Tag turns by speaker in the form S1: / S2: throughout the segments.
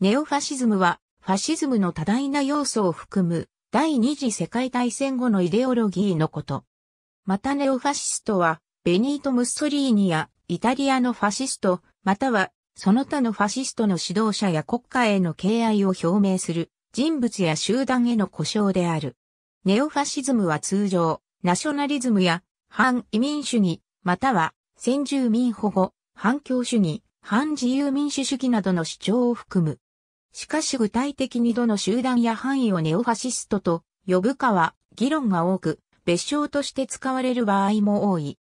S1: ネオファシズムは、ファシズムの多大な要素を含む、第二次世界大戦後のイデオロギーのこと。またネオファシストは、ベニート・ムッソリーニや、イタリアのファシスト、または、その他のファシストの指導者や国家への敬愛を表明する、人物や集団への故障である。ネオファシズムは通常、ナショナリズムや、反移民主義、または、先住民保護、反共主義、反自由民主主義などの主張を含む。しかし具体的にどの集団や範囲をネオファシストと呼ぶかは議論が多く、別称として使われる場合も多い。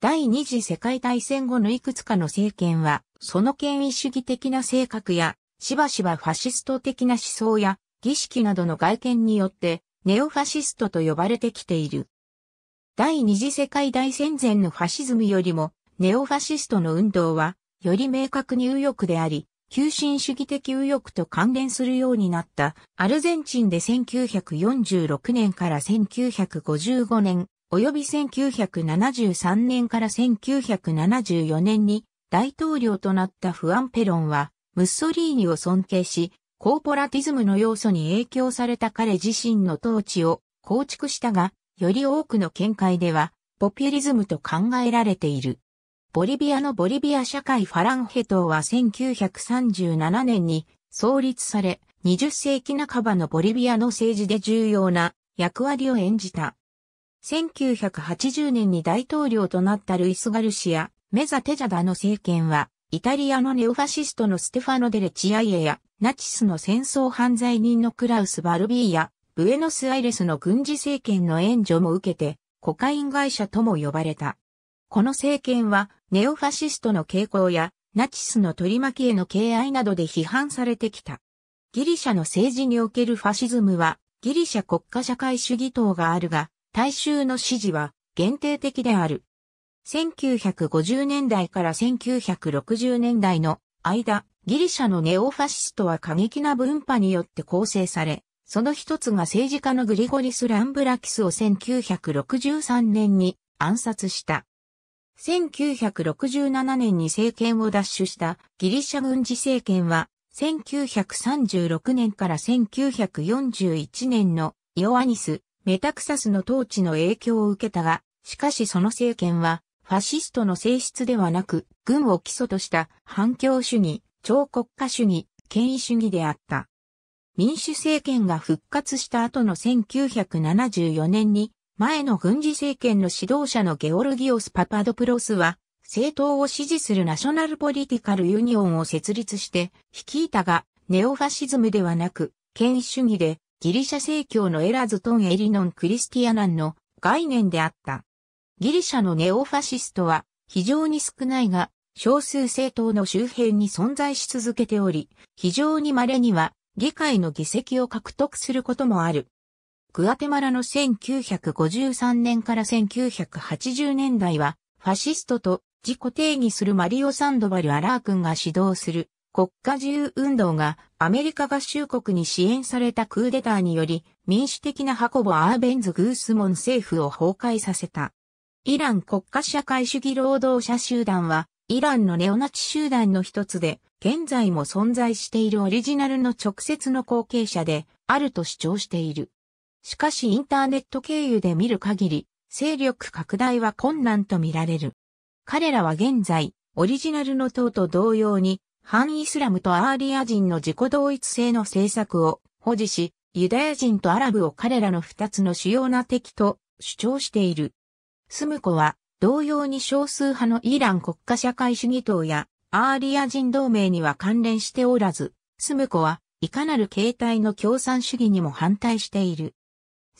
S1: 第二次世界大戦後のいくつかの政権は、その権威主義的な性格や、しばしばファシスト的な思想や、儀式などの外見によって、ネオファシストと呼ばれてきている。第二次世界大戦前のファシズムよりも、ネオファシストの運動は、より明確に右翼であり、急進主義的右翼と関連するようになったアルゼンチンで1946年から1955年、及び1973年から1974年に大統領となったフアン・ペロンは、ムッソリーニを尊敬し、コーポラティズムの要素に影響された彼自身の統治を構築したが、より多くの見解では、ポピュリズムと考えられている。ボリビアのボリビア社会ファランヘ党は1937年に創立され、20世紀半ばのボリビアの政治で重要な役割を演じた。1980年に大統領となったルイス・ガルシア、メザ・テジャダの政権は、イタリアのネオファシストのステファノ・デレチアイエや、ナチスの戦争犯罪人のクラウス・バルビーや、ブエノスアイレスの軍事政権の援助も受けて、コカイン会社とも呼ばれた。この政権はネオファシストの傾向やナチスの取り巻きへの敬愛などで批判されてきた。ギリシャの政治におけるファシズムはギリシャ国家社会主義党があるが、大衆の支持は限定的である。1950年代から1960年代の間、ギリシャのネオファシストは過激な分派によって構成され、その一つが政治家のグリゴリス・ランブラキスを1963年に暗殺した。1967年に政権を奪取したギリシャ軍事政権は、1936年から1941年のイオアニス、メタクサスの統治の影響を受けたが、しかしその政権は、ファシストの性質ではなく、軍を基礎とした反共主義、超国家主義、権威主義であった。民主政権が復活した後の1974年に前の軍事政権の指導者のゲオルギオス・パパドプロスは、政党を支持するナショナルポリティカルユニオンを設立して率いたが、ネオファシズムではなく、権威主義で、ギリシャ正教のエラズトン・エリノン・クリスティアナンの概念であった。ギリシャのネオファシストは非常に少ないが、少数政党の周辺に存在し続けており、非常に稀には議会の議席を獲得することもある。グアテマラの1953年から1980年代は、ファシストと自己定義するマリオ・サンドバル・アラー君が指導する国家自由運動がアメリカ合衆国に支援されたクーデターにより民主的なハコボ・アーベンズ・グースモン政府を崩壊させた。イラン国家社会主義労働者集団はイランのネオナチ集団の一つで現在も存在しているオリジナルの直接の後継者であると主張している。しかしインターネット経由で見る限り、勢力拡大は困難とみられる。彼らは現在、オリジナルの党と同様に、反イスラムとアーリア人の自己同一性の政策を保持し、ユダヤ人とアラブを彼らの二つの主要な敵と主張している。スムコは、同様に少数派のイラン国家社会主義党やアーリア人同盟には関連しておらず、スムコはいかなる形態の共産主義にも反対している。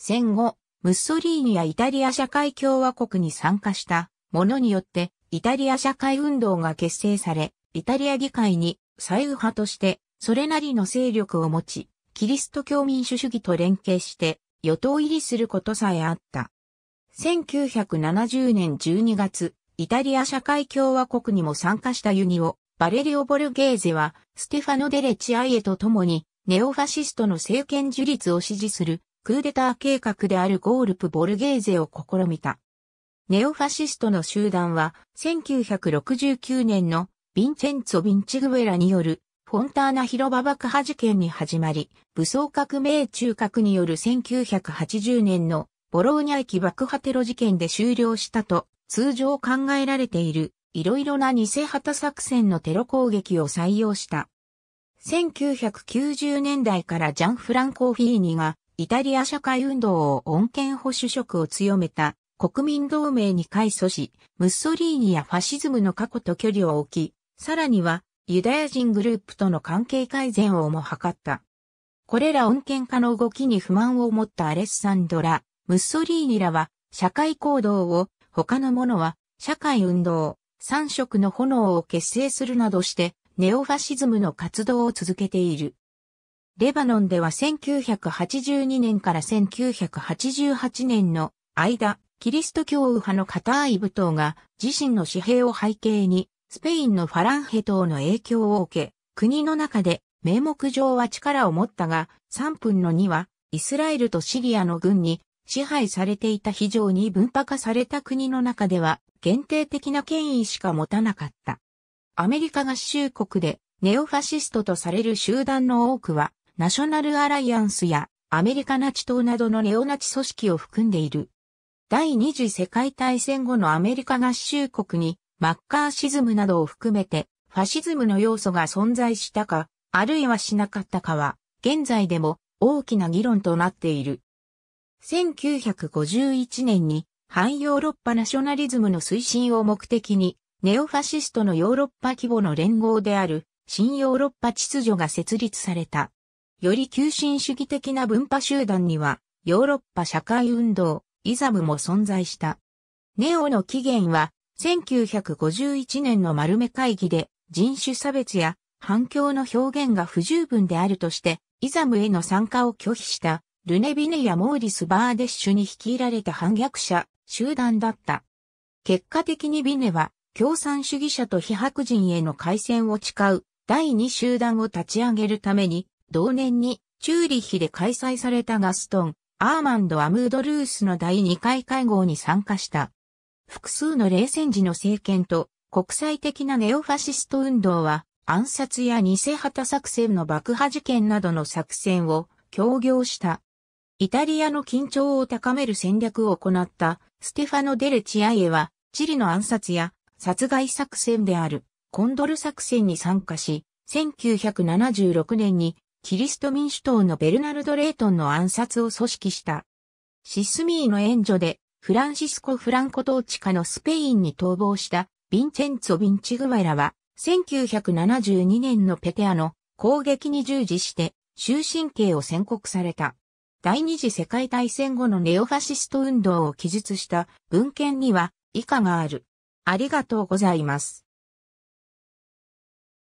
S1: 戦後、ムッソリーニやイタリア社会共和国に参加した者によって、イタリア社会運動が結成され、イタリア議会に左右派として、それなりの勢力を持ち、キリスト教民主主義と連携して、与党入りすることさえあった。1970年12月、イタリア社会共和国にも参加したユニオ、バレリオ・ボルゲーゼは、ステファノ・デレチアイエと共に、ネオファシストの政権樹立を支持するクーデター計画であるゴールプ・ボルゲーゼを試みた。ネオファシストの集団は、1969年のヴィンチェンツォ・ヴィンチグェラによるフォンターナ広場爆破事件に始まり、武装革命中核による1980年のボローニャ駅爆破テロ事件で終了したと通常考えられているいろいろな偽旗作戦のテロ攻撃を採用した。1990年代からジャン・フランコ・フィーニがイタリア社会運動を穏健保守色を強めた国民同盟に改組し、ムッソリーニやファシズムの過去と距離を置き、さらにはユダヤ人グループとの関係改善をも図った。これら穏健化の動きに不満を持ったアレッサンドラ、ムッソリーニらは社会行動を、他の者は社会運動、三色の炎を結成するなどして、ネオファシズムの活動を続けている。レバノンでは1982年から1988年の間、キリスト教右派のカターイ部党が自身の紙幣を背景に、スペインのファランヘ党の影響を受け、国の中で名目上は力を持ったが、3分の2はイスラエルとシリアの軍に支配されていた非常に分派化された国の中では限定的な権威しか持たなかった。アメリカ合衆国でネオファシストとされる集団の多くはナショナルアライアンスやアメリカナチ党などのネオナチ組織を含んでいる。第二次世界大戦後のアメリカ合衆国にマッカーシズムなどを含めてファシズムの要素が存在したか、あるいはしなかったかは、現在でも大きな議論となっている。1951年に反ヨーロッパナショナリズムの推進を目的に、ネオファシストのヨーロッパ規模の連合である新ヨーロッパ秩序が設立された。より急進主義的な文化集団には、ヨーロッパ社会運動、イザムも存在した。ネオの起源は、1951年の丸目会議で人種差別や反響の表現が不十分であるとして、イザムへの参加を拒否したルネビネやモーリス・バーデッシュに率いられた反逆者、集団だった。結果的にビネは共産主義者と非白人への改戦を誓う第二集団を立ち上げるために同年にチューリヒで開催されたガストン、アーマンド・アムード・ルースの第2回会合に参加した。複数の冷戦時の政権と国際的なネオファシスト運動は暗殺や偽旗作戦の爆破事件などの作戦を協業した。イタリアの緊張を高める戦略を行ったステファノ・デルチアイエはチリの暗殺や殺害作戦であるコンドル作戦に参加し、1976年にキリスト民主党のベルナルド・レイトンの暗殺を組織した。シスミーの援助で、フランシスコ・フランコ統治下のスペインに逃亡したヴィンチェンツォ・ヴィンチグマラは、1972年のペテアの攻撃に従事して終身刑を宣告された。第二次世界大戦後のネオファシスト運動を記述した文献には以下がある。ありがとうございます。